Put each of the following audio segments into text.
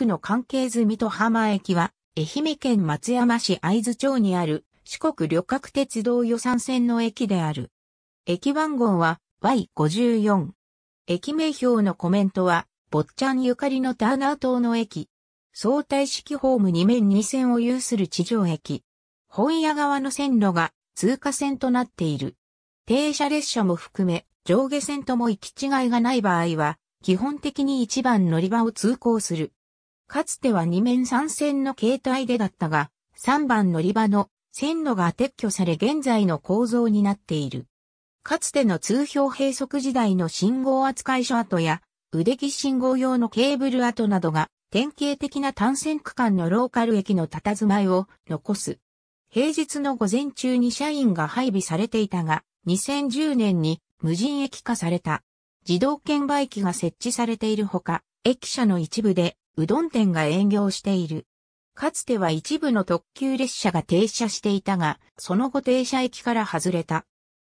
区の関係済みと浜駅は、愛媛県松山市会津町にある四国旅客鉄道予算線の駅である。駅番号は Y54。駅名標のコメントは、坊ちゃんゆかりのターナー島の駅。相対式ホーム2面2線を有する地上駅。本屋側の線路が通過線となっている。停車列車も含め、上下線とも行き違いがない場合は、基本的に1番乗り場を通行する。かつては二面三線の携帯でだったが、3番乗り場の線路が撤去され現在の構造になっている。かつての通標閉塞時代の信号扱い所跡や、腕木信号用のケーブル跡などが、典型的な単線区間のローカル駅の佇まいを残す。平日の午前中に社員が配備されていたが、2010年に無人駅化された。自動券売機が設置されているほか、駅舎の一部でうどん店が営業している。かつては一部の特急列車が停車していたが、その後停車駅から外れた。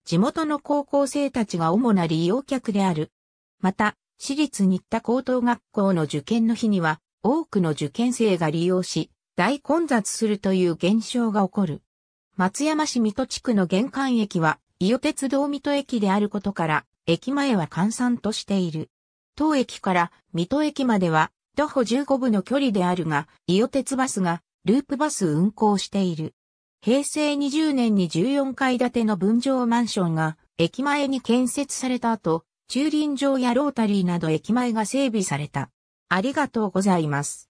地元の高校生たちが主な利用客である。また、私立日田高等学校の受験の日には、多くの受験生が利用し、大混雑するという現象が起こる。松山市水戸地区の玄関駅は、伊予鉄道水戸駅であることから、駅前は閑散としている。当駅から水戸駅までは徒歩15分の距離であるが、伊予鉄バスがループバス運行している。平成20年に14階建ての分譲マンションが駅前に建設された後、駐輪場やロータリーなど駅前が整備された。ありがとうございます。